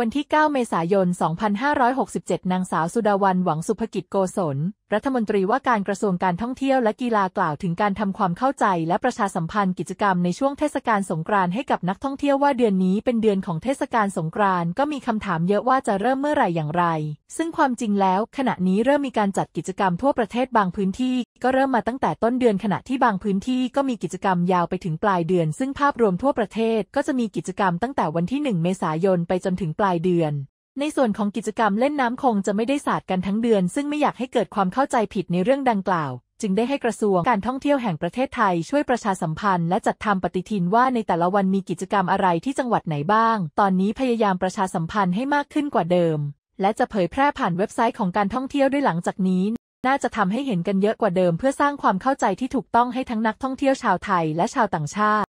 วันที่ 9 เมษายน 2567 นางสาวสุดาวันหวังสุภกิจโกศลรัฐมนตรีว่าการกระทรวงการท่องเที่ยวและกีฬากล่าวถึงการทำความเข้าใจ และประชาสัมพันธ์กิจกรรมในช่วงเทศกาลสงกรานต์ให้กับนักท่องเที่ยวว่าเดือนนี้เป็นเดือนของเทศกาลสงกรานต์ก็มีคำถามเยอะว่าจะเริ่มเมื่อไหร่อย่างไร ซึ่งความจริงแล้ว ขณะนี้เริ่มมีการจัดกิจกรรมทั่วประเทศบางพื้นที่ ก็เริ่มมาตั้งแต่ต้นเดือนขณะที่บางพื้นที่ ก็มีกิจกรรมยาวไปถึงปลายเดือน ซึ่งภาพรวมทั่วประเทศ ก็จะมีกิจกรรมตั้งแต่วันที่ 1 เมษายนไปจนถึงปลายเดือนในส่วนของกิจกรรมเล่นน้ำคงจะไม่ได้สาดกันทั้งเดือนซึ่งไม่อยากให้เกิดความเข้าใจผิดในเรื่องดังกล่าว จึงได้ให้กระทรวงการท่องเที่ยวแห่งประเทศไทย ช่วยประชาสัมพันธ์และจัดทำปฏิทินว่าในแต่ละวันมีกิจกรรมอะไรที่จังหวัดไหนบ้าง ตอนนี้พยายามประชาสัมพันธ์ให้มากขึ้นกว่าเดิม และจะเผยแพร่ผ่านเว็บไซต์ของการท่องเที่ยวด้วยหลังจากนี้ น่าจะทำให้เห็นกันเยอะกว่าเดิม เพื่อสร้างความเข้าใจที่ถูกต้องให้ทั้งนักท่องเที่ยวชาวไทย และชาวต่างชาติ